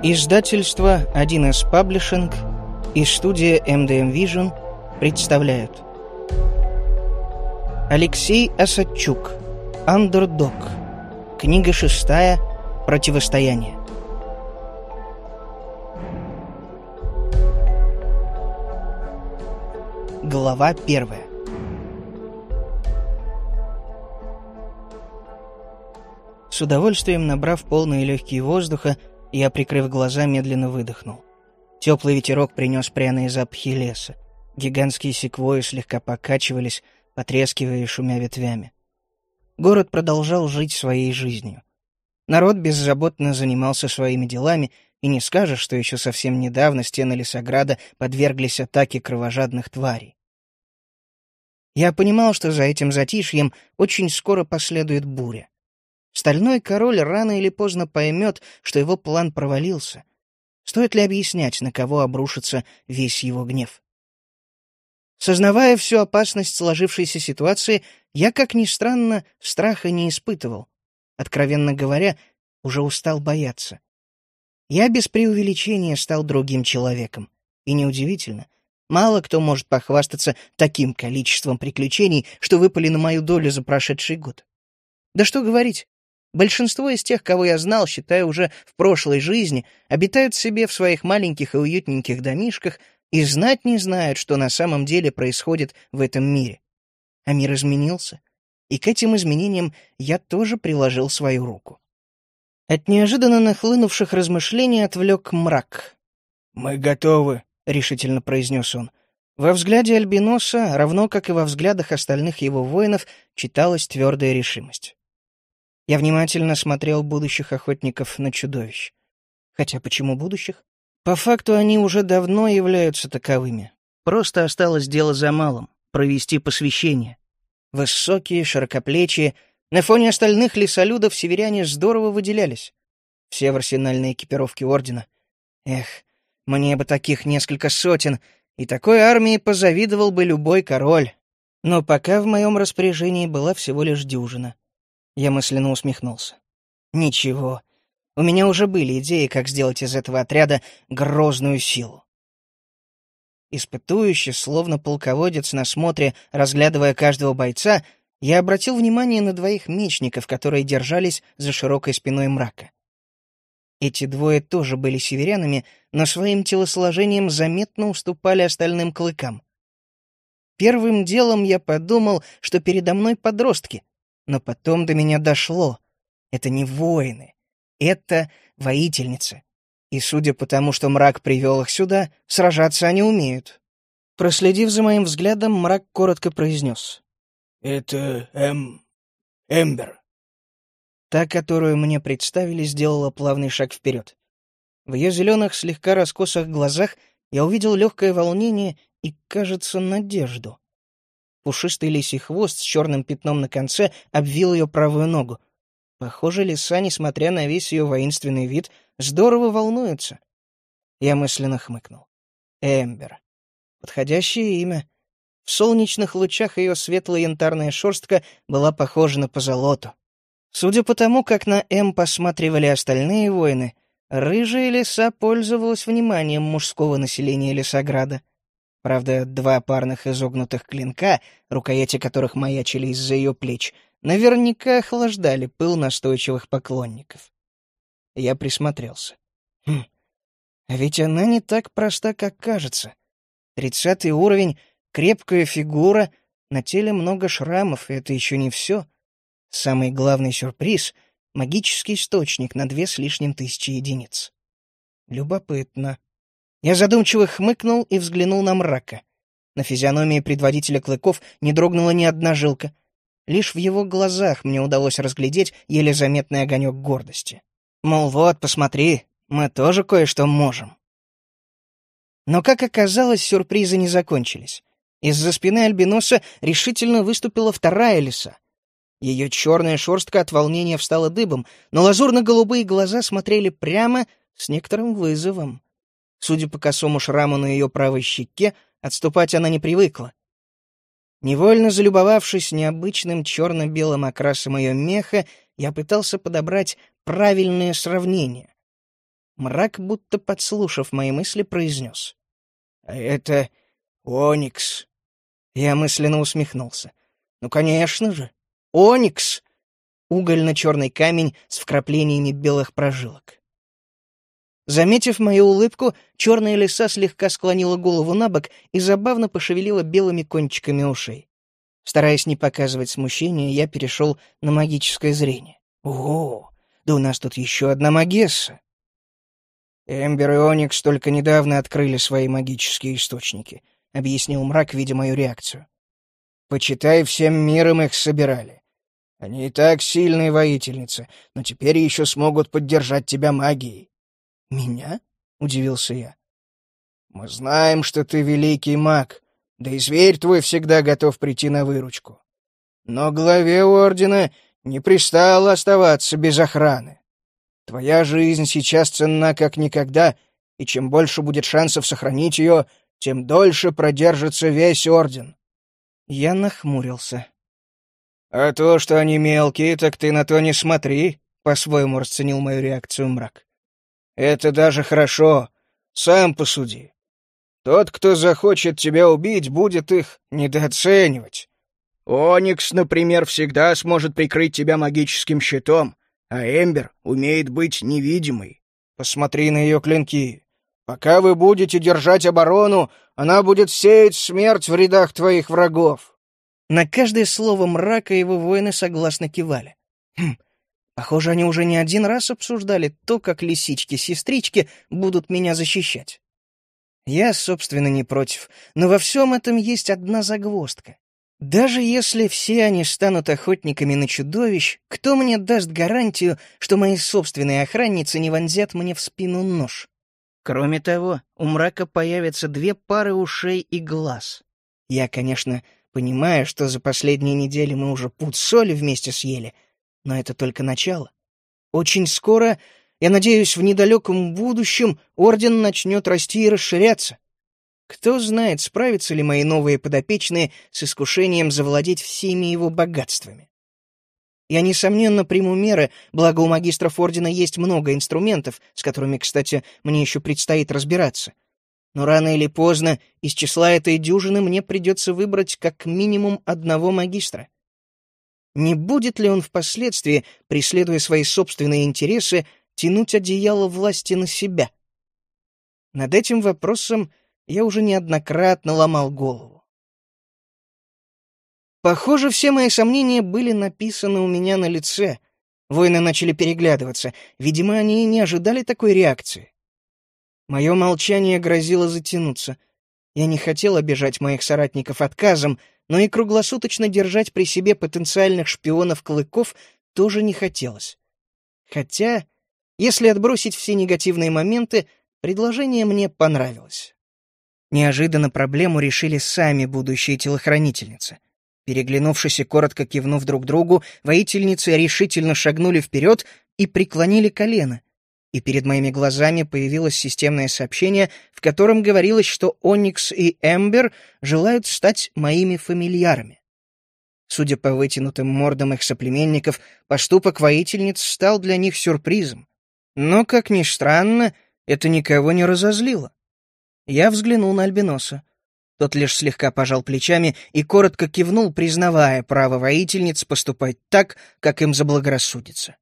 Издательство 1С Паблишинг и студия MDM Vision представляют Алексей Осадчук «Андердог» Книга шестая «Противостояние» Глава первая С удовольствием набрав полные легкие воздуха, я, прикрыв глаза, медленно выдохнул. Теплый ветерок принес пряные запахи леса. Гигантские секвои слегка покачивались, потрескивая и шумя ветвями. Город продолжал жить своей жизнью. Народ беззаботно занимался своими делами, и не скажешь, что еще совсем недавно стены лесограда подверглись атаке кровожадных тварей. Я понимал, что за этим затишьем очень скоро последует буря. Стальной король рано или поздно поймет, что его план провалился. Стоит ли объяснять, на кого обрушится весь его гнев? Сознавая всю опасность сложившейся ситуации, я, как ни странно, страха не испытывал. Откровенно говоря, уже устал бояться. Я без преувеличения стал другим человеком. И неудивительно. Мало кто может похвастаться таким количеством приключений, что выпали на мою долю за прошедший год. Да что говорить, Большинство из тех, кого я знал, считая уже в прошлой жизни, обитают себе в своих маленьких и уютненьких домишках и знать не знают, что на самом деле происходит в этом мире. А мир изменился, и к этим изменениям я тоже приложил свою руку. От неожиданно нахлынувших размышлений отвлек мрак. «Мы готовы», — решительно произнес он. Во взгляде Альбиноса, равно как и во взглядах остальных его воинов, читалась твердая решимость. Я внимательно смотрел будущих охотников на чудовищ. Хотя почему будущих? По факту они уже давно являются таковыми. Просто осталось дело за малым — провести посвящение. Высокие, широкоплечие, на фоне остальных лесолюдов северяне здорово выделялись. Все в арсенальной экипировке ордена. Эх, мне бы таких несколько сотен, и такой армии позавидовал бы любой король. Но пока в моем распоряжении была всего лишь дюжина. Я мысленно усмехнулся. «Ничего. У меня уже были идеи, как сделать из этого отряда грозную силу». Испытующе, словно полководец на смотре, разглядывая каждого бойца, я обратил внимание на двоих мечников, которые держались за широкой спиной мрака. Эти двое тоже были северянами, но своим телосложением заметно уступали остальным клыкам. Первым делом я подумал, что передо мной подростки, но потом до меня дошло. Это не воины. Это воительницы. И судя по тому, что мрак привел их сюда, сражаться они умеют. Проследив за моим взглядом, мрак коротко произнес. «Это Эм... Эмбер». Та, которую мне представили, сделала плавный шаг вперед. В ее зеленых, слегка раскосых глазах я увидел легкое волнение и, кажется, надежду. Пушистый лисий хвост с черным пятном на конце обвил ее правую ногу. Похоже, лиса, несмотря на весь ее воинственный вид, здорово волнуется. Я мысленно хмыкнул. Эмбер. Подходящее имя. В солнечных лучах ее светлая янтарная шерстка была похожа на позолоту. Судя по тому, как на М посматривали остальные воины, рыжая лиса пользовалась вниманием мужского населения Лесограда — Правда, два парных изогнутых клинка, рукояти которых маячили из-за ее плеч, наверняка охлаждали пыл настойчивых поклонников. Я присмотрелся. Хм, а ведь она не так проста, как кажется. Тридцатый уровень, крепкая фигура, на теле много шрамов, и это еще не все. Самый главный сюрприз — магический источник на две с лишним тысячи единиц. Любопытно. Я задумчиво хмыкнул и взглянул на мрака. На физиономии предводителя клыков не дрогнула ни одна жилка. Лишь в его глазах мне удалось разглядеть еле заметный огонек гордости. Мол, вот, посмотри, мы тоже кое-что можем. Но, как оказалось, сюрпризы не закончились. Из-за спины Альбиноса решительно выступила вторая лиса. Ее черная шерстка от волнения встала дыбом, но лазурно-голубые глаза смотрели прямо с некоторым вызовом. Судя по косому шраму на ее правой щеке, отступать она не привыкла. Невольно залюбовавшись необычным черно-белым окрасом ее меха, я пытался подобрать правильное сравнение. Мрак, будто подслушав мои мысли, произнес. «А это Оникс». Я мысленно усмехнулся. «Ну, конечно же! Оникс!» Угольно-черный камень с вкраплениями белых прожилок. Заметив мою улыбку, черная лиса слегка склонила голову на бок и забавно пошевелила белыми кончиками ушей. Стараясь не показывать смущения, я перешел на магическое зрение. «Ого! Да у нас тут еще одна магесса!» «Эмбер и Оникс только недавно открыли свои магические источники», — объяснил мрак, видя мою реакцию. «Почитай, всем миром их собирали. Они и так сильные воительницы, но теперь еще смогут поддержать тебя магией. «Меня?» — удивился я. «Мы знаем, что ты великий маг, да и зверь твой всегда готов прийти на выручку. Но главе ордена не пристало оставаться без охраны. Твоя жизнь сейчас ценна как никогда, и чем больше будет шансов сохранить ее, тем дольше продержится весь орден». Я нахмурился. «А то, что они мелкие, так ты на то не смотри», — по-своему расценил мою реакцию мрак. Это даже хорошо. Сам посуди. Тот, кто захочет тебя убить, будет их недооценивать. Оникс, например, всегда сможет прикрыть тебя магическим щитом, а Эмбер умеет быть невидимой. Посмотри на ее клинки. Пока вы будете держать оборону, она будет сеять смерть в рядах твоих врагов. На каждое слово мрака его воины согласно кивали. Хм, Похоже, они уже не один раз обсуждали то, как лисички-сестрички будут меня защищать. Я, собственно, не против, но во всем этом есть одна загвоздка. Даже если все они станут охотниками на чудовищ, кто мне даст гарантию, что мои собственные охранницы не вонзят мне в спину нож? Кроме того, у мрака появятся две пары ушей и глаз. Я, конечно, понимаю, что за последние недели мы уже пуд соли вместе съели — но это только начало. Очень скоро, я надеюсь, в недалеком будущем орден начнет расти и расширяться. Кто знает, справятся ли мои новые подопечные с искушением завладеть всеми его богатствами. Я, несомненно, приму меры, благо у магистров Ордена есть много инструментов, с которыми, кстати, мне еще предстоит разбираться. Но рано или поздно из числа этой дюжины мне придется выбрать как минимум одного магистра. Не будет ли он впоследствии, преследуя свои собственные интересы, тянуть одеяло власти на себя? Над этим вопросом я уже неоднократно ломал голову. Похоже, все мои сомнения были написаны у меня на лице. Воины начали переглядываться. Видимо, они и не ожидали такой реакции. Мое молчание грозило затянуться — я не хотел обижать моих соратников отказом, но и круглосуточно держать при себе потенциальных шпионов-клыков тоже не хотелось. Хотя, если отбросить все негативные моменты, предложение мне понравилось. Неожиданно проблему решили сами будущие телохранительницы. Переглянувшись и коротко кивнув друг другу, воительницы решительно шагнули вперед и преклонили колено, и перед моими глазами появилось системное сообщение, в котором говорилось, что Оникс и Эмбер желают стать моими фамильярами. Судя по вытянутым мордам их соплеменников, поступок воительниц стал для них сюрпризом. Но, как ни странно, это никого не разозлило. Я взглянул на Альбиноса. Тот лишь слегка пожал плечами и коротко кивнул, признавая право воительниц поступать так, как им заблагорассудится.